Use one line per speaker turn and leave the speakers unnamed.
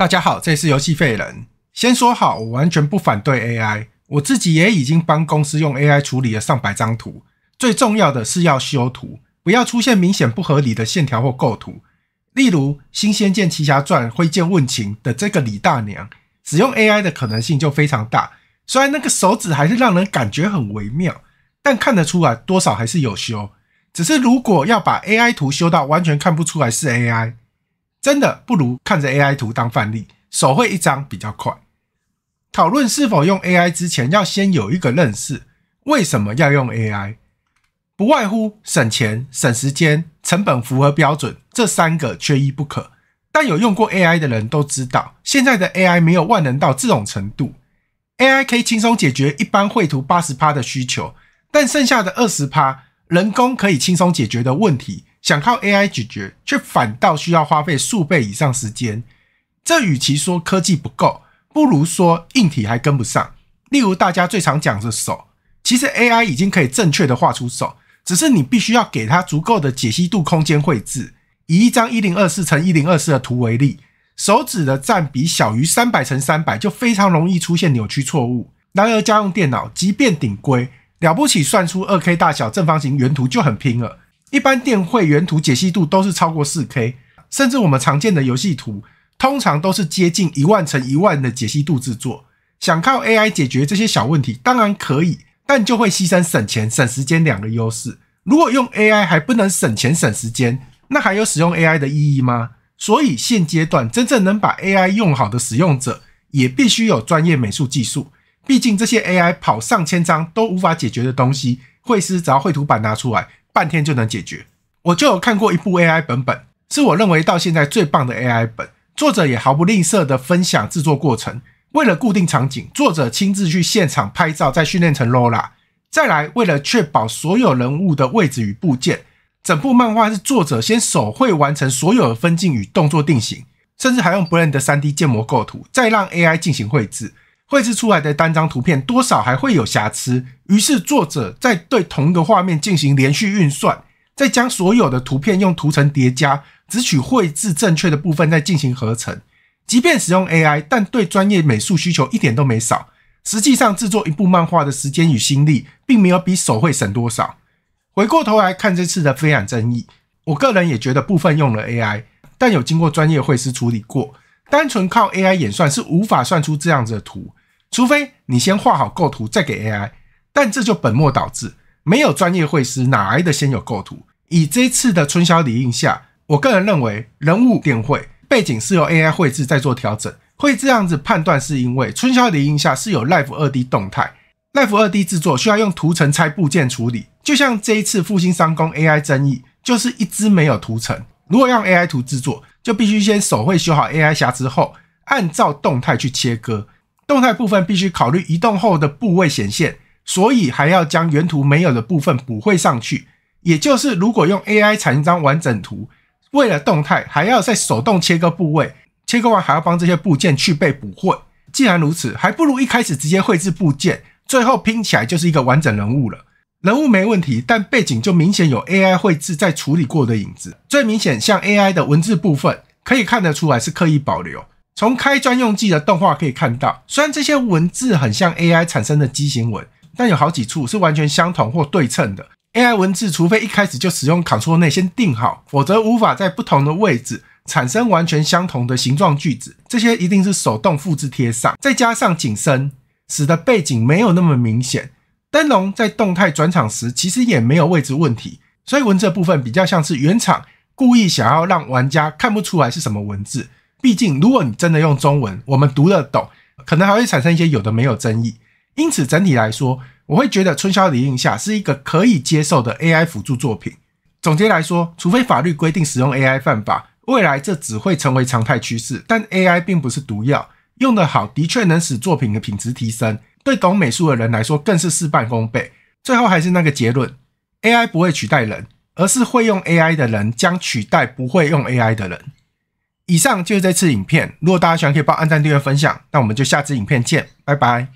大家好，这里是游戏废人。先说好，我完全不反对 AI，我自己也已经帮公司用 AI 处理了上百张图。最重要的是要修图，不要出现明显不合理的线条或构图。例如《新仙剑奇侠传》挥剑问情的这个李大娘，使用 AI 的可能性就非常大。虽然那个手指还是让人感觉很微妙，但看得出来多少还是有修。只是如果要把 AI 图修到完全看不出来是 AI，真的不如看着 AI 图当范例，手绘一张比较快。讨论是否用 AI 之前，要先有一个认识，为什么要用 AI？不外乎省钱、省时间、成本符合标准，这三个缺一不可。但有用过 AI 的人都知道，现在的 AI 没有万能到这种程度，AI 可以轻松解决一般绘图八十趴的需求，但剩下的二十趴，人工可以轻松解决的问题。想靠 AI 解决，却反倒需要花费数倍以上时间。这与其说科技不够，不如说硬体还跟不上。例如大家最常讲的手，其实 AI 已经可以正确的画出手，只是你必须要给它足够的解析度空间绘制。以一张一零二四乘一零二四的图为例，手指的占比小于三百乘三百，就非常容易出现扭曲错误。然而家用电脑即便顶规，了不起算出二 K 大小正方形原图就很拼了。一般店会原图解析度都是超过四 K，甚至我们常见的游戏图，通常都是接近一万乘一万的解析度制作。想靠 AI 解决这些小问题，当然可以，但就会牺牲省钱省时间两个优势。如果用 AI 还不能省钱省时间，那还有使用 AI 的意义吗？所以现阶段真正能把 AI 用好的使用者，也必须有专业美术技术。毕竟这些 AI 跑上千张都无法解决的东西，绘师只要绘图板拿出来。半天就能解决。我就有看过一部 AI 本本，是我认为到现在最棒的 AI 本。作者也毫不吝啬地分享制作过程。为了固定场景，作者亲自去现场拍照，再训练成 Rola。再来，为了确保所有人物的位置与部件，整部漫画是作者先手绘完成所有的分镜与动作定型，甚至还用 b l e n d e 3D 建模构图，再让 AI 进行绘制。绘制出来的单张图片多少还会有瑕疵，于是作者在对同一个画面进行连续运算，再将所有的图片用图层叠加，只取绘制正确的部分再进行合成。即便使用 AI，但对专业美术需求一点都没少。实际上，制作一部漫画的时间与心力，并没有比手绘省多少。回过头来看这次的非染争议，我个人也觉得部分用了 AI，但有经过专业绘师处理过。单纯靠 AI 演算是无法算出这样子的图。除非你先画好构图再给 AI，但这就本末倒置。没有专业绘师，哪来的先有构图？以这次的《春宵里印下》，我个人认为人物点绘、背景是由 AI 绘制再做调整。会这样子判断，是因为《春宵里印下》是有 Life 二 D 动态，Life 二 D 制作需要用图层拆部件处理。就像这一次复兴三工 AI 争议，就是一支没有图层。如果用 AI 图制作，就必须先手绘修好 AI 瑕之后，按照动态去切割。动态部分必须考虑移动后的部位显现，所以还要将原图没有的部分补绘上去。也就是，如果用 AI 产一张完整图，为了动态还要再手动切割部位，切割完还要帮这些部件去被补绘。既然如此，还不如一开始直接绘制部件，最后拼起来就是一个完整人物了。人物没问题，但背景就明显有 AI 绘制在处理过的影子。最明显像 AI 的文字部分，可以看得出来是刻意保留。从开专用技的动画可以看到，虽然这些文字很像 AI 产生的畸形文，但有好几处是完全相同或对称的。AI 文字除非一开始就使用 Ctrl 内先定好，否则无法在不同的位置产生完全相同的形状句子。这些一定是手动复制贴上，再加上景深，使得背景没有那么明显。灯笼在动态转场时其实也没有位置问题，所以文字部分比较像是原厂故意想要让玩家看不出来是什么文字。毕竟，如果你真的用中文，我们读得懂，可能还会产生一些有的没有争议。因此，整体来说，我会觉得《春宵》李影响是一个可以接受的 AI 辅助作品。总结来说，除非法律规定使用 AI 犯法，未来这只会成为常态趋势。但 AI 并不是毒药，用得好，的确能使作品的品质提升。对懂美术的人来说，更是事半功倍。最后还是那个结论：AI 不会取代人，而是会用 AI 的人将取代不会用 AI 的人。以上就是这次影片，如果大家喜欢，可以帮按赞、订阅、分享，那我们就下次影片见，拜拜。